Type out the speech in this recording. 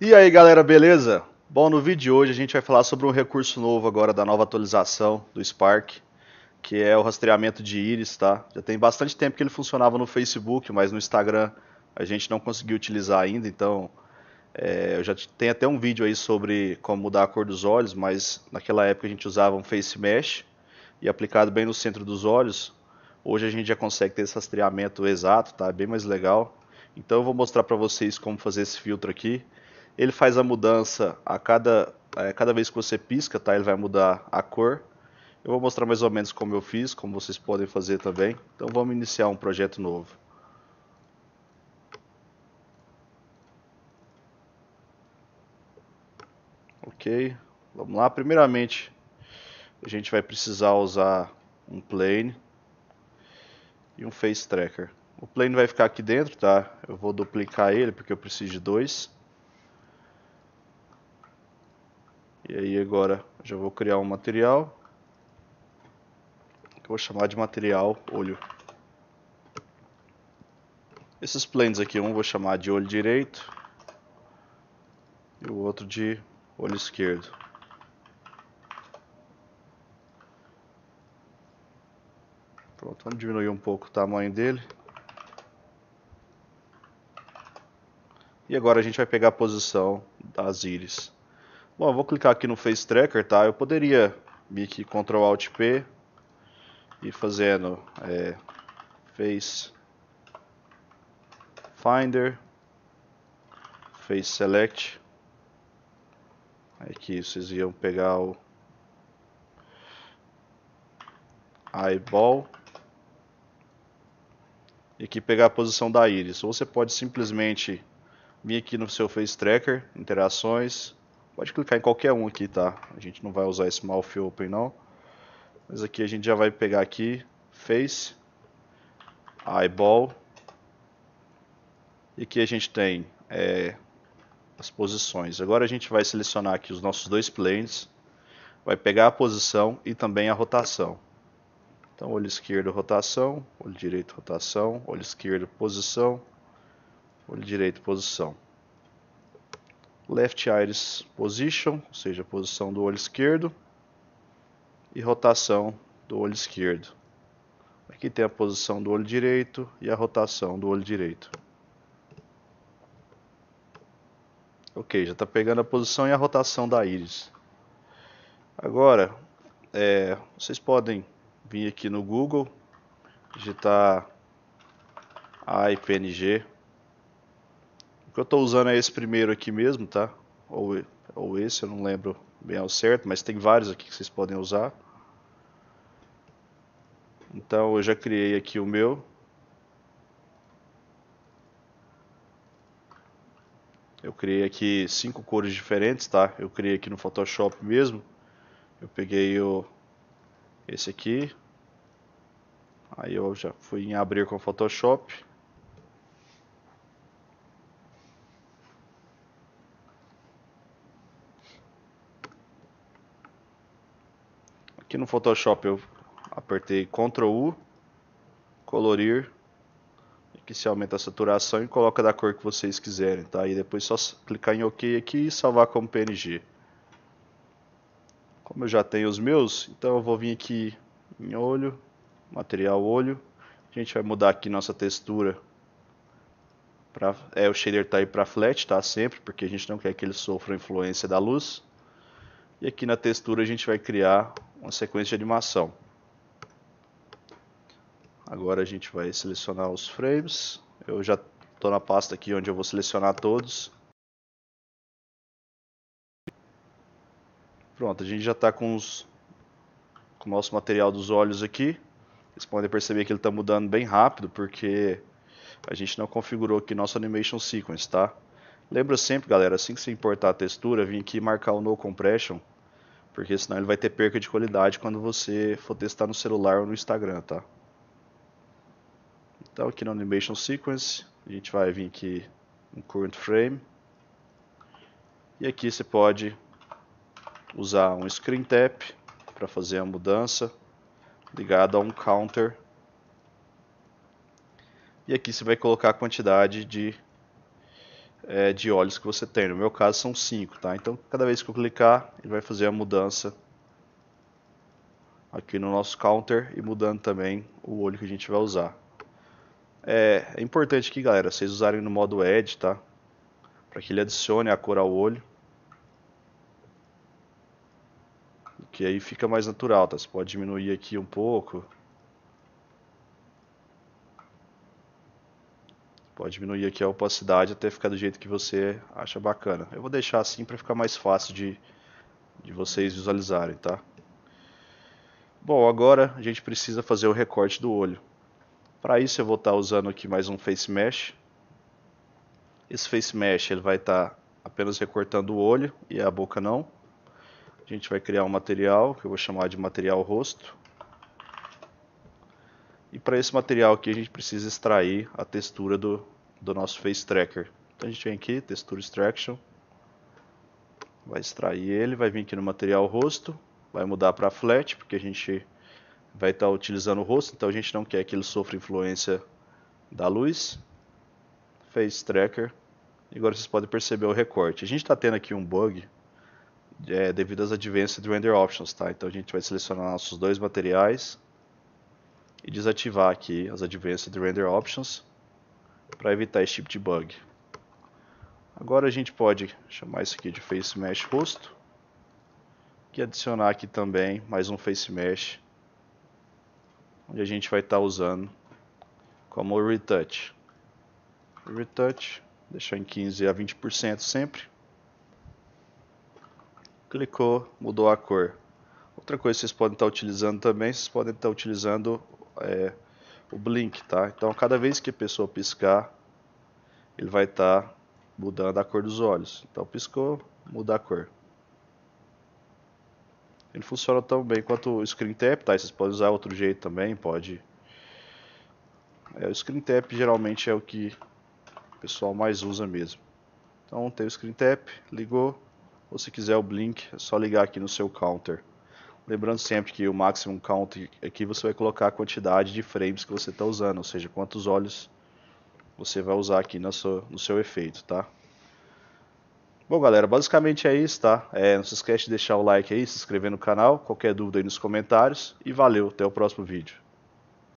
E aí galera, beleza? Bom, no vídeo de hoje a gente vai falar sobre um recurso novo agora da nova atualização do Spark, que é o rastreamento de íris, tá? Já tem bastante tempo que ele funcionava no Facebook, mas no Instagram a gente não conseguiu utilizar ainda, então é, eu já tenho até um vídeo aí sobre como mudar a cor dos olhos, mas naquela época a gente usava um face mesh e aplicado bem no centro dos olhos. Hoje a gente já consegue ter esse rastreamento exato, tá? É bem mais legal. Então eu vou mostrar para vocês como fazer esse filtro aqui ele faz a mudança a cada, é, cada vez que você pisca, tá? Ele vai mudar a cor. Eu vou mostrar mais ou menos como eu fiz, como vocês podem fazer também. Então vamos iniciar um projeto novo. Ok, vamos lá. Primeiramente, a gente vai precisar usar um plane e um face tracker. O plane vai ficar aqui dentro, tá? Eu vou duplicar ele porque eu preciso de dois. E aí agora já vou criar um material que eu vou chamar de material olho. Esses planes aqui, um vou chamar de olho direito e o outro de olho esquerdo. Pronto, vamos diminuir um pouco o tamanho dele. E agora a gente vai pegar a posição das íris. Bom, eu vou clicar aqui no Face Tracker, tá? Eu poderia vir aqui Ctrl Alt P e fazendo é, Face Finder, Face Select. Aqui vocês iam pegar o Eyeball e aqui pegar a posição da íris. Ou você pode simplesmente vir aqui no seu Face Tracker, Interações, Pode clicar em qualquer um aqui, tá? A gente não vai usar esse Mouth Open não. Mas aqui a gente já vai pegar aqui Face, Eyeball. E aqui a gente tem é, as posições. Agora a gente vai selecionar aqui os nossos dois planes. Vai pegar a posição e também a rotação. Então olho esquerdo, rotação. Olho direito, rotação. Olho esquerdo, posição. Olho direito, posição left iris position, ou seja, a posição do olho esquerdo, e rotação do olho esquerdo. Aqui tem a posição do olho direito e a rotação do olho direito. Ok, já está pegando a posição e a rotação da íris. Agora, é, vocês podem vir aqui no Google, digitar AIPNG que eu tô usando é esse primeiro aqui mesmo, tá? Ou, ou esse, eu não lembro bem ao certo, mas tem vários aqui que vocês podem usar. Então eu já criei aqui o meu. Eu criei aqui cinco cores diferentes, tá? Eu criei aqui no Photoshop mesmo. Eu peguei o esse aqui. Aí eu já fui em abrir com o Photoshop. Aqui no Photoshop eu apertei Ctrl U, colorir, que se aumenta a saturação e coloca da cor que vocês quiserem, tá? E depois só clicar em OK aqui e salvar como PNG. Como eu já tenho os meus, então eu vou vir aqui em olho, material olho. A gente vai mudar aqui nossa textura. Pra, é, o shader tá aí para flat, tá? Sempre, porque a gente não quer que ele sofra influência da luz. E aqui na textura a gente vai criar uma sequência de animação. Agora a gente vai selecionar os frames. Eu já estou na pasta aqui onde eu vou selecionar todos. Pronto, a gente já está com, com o nosso material dos olhos aqui. Vocês podem perceber que ele está mudando bem rápido, porque a gente não configurou aqui nosso animation sequence, tá? Lembra sempre, galera, assim que você importar a textura, vim aqui marcar o no compression porque senão ele vai ter perca de qualidade quando você for testar no celular ou no Instagram, tá? Então aqui na Animation Sequence, a gente vai vir aqui em Current Frame. E aqui você pode usar um Screen Tap para fazer a mudança ligado a um Counter. E aqui você vai colocar a quantidade de é, de olhos que você tem. No meu caso são 5, tá? Então cada vez que eu clicar, ele vai fazer a mudança aqui no nosso counter e mudando também o olho que a gente vai usar. É, é importante aqui, galera, vocês usarem no modo Edge, tá? Para que ele adicione a cor ao olho. Que aí fica mais natural, tá? Você pode diminuir aqui um pouco, Pode diminuir aqui a opacidade até ficar do jeito que você acha bacana. Eu vou deixar assim para ficar mais fácil de, de vocês visualizarem, tá? Bom, agora a gente precisa fazer o recorte do olho. Para isso eu vou estar tá usando aqui mais um Face Mesh. Esse Face Mesh ele vai estar tá apenas recortando o olho e a boca não. A gente vai criar um material que eu vou chamar de material rosto. E para esse material aqui a gente precisa extrair a textura do, do nosso Face Tracker. Então a gente vem aqui, Texture Extraction, vai extrair ele, vai vir aqui no material rosto, vai mudar para flat, porque a gente vai estar tá utilizando o rosto, então a gente não quer que ele sofra influência da luz. Face Tracker, e agora vocês podem perceber o recorte. A gente está tendo aqui um bug é, devido às advências do Render Options, tá? Então a gente vai selecionar nossos dois materiais, e desativar aqui as Advanced Render Options para evitar esse tipo de bug. Agora a gente pode chamar isso aqui de Face Mesh Rosto e adicionar aqui também mais um Face Mesh onde a gente vai estar tá usando como Retouch. Retouch, deixar em 15 a 20% sempre. Clicou, mudou a cor. Outra coisa que vocês podem estar tá utilizando também, vocês podem estar tá utilizando é, o blink, tá? Então, cada vez que a pessoa piscar, ele vai estar tá mudando a cor dos olhos. Então, piscou, muda a cor. Ele funciona tão bem quanto o Screen Tap, tá? vocês podem usar outro jeito também, pode... É, o Screen Tap geralmente é o que o pessoal mais usa mesmo. Então, tem o Screen Tap, ligou. Ou se quiser o Blink, é só ligar aqui no seu counter. Lembrando sempre que o maximum count aqui você vai colocar a quantidade de frames que você está usando, ou seja, quantos olhos você vai usar aqui no seu, no seu efeito, tá? Bom, galera, basicamente é isso, tá? É, não se esquece de deixar o like aí, se inscrever no canal, qualquer dúvida aí nos comentários. E valeu, até o próximo vídeo.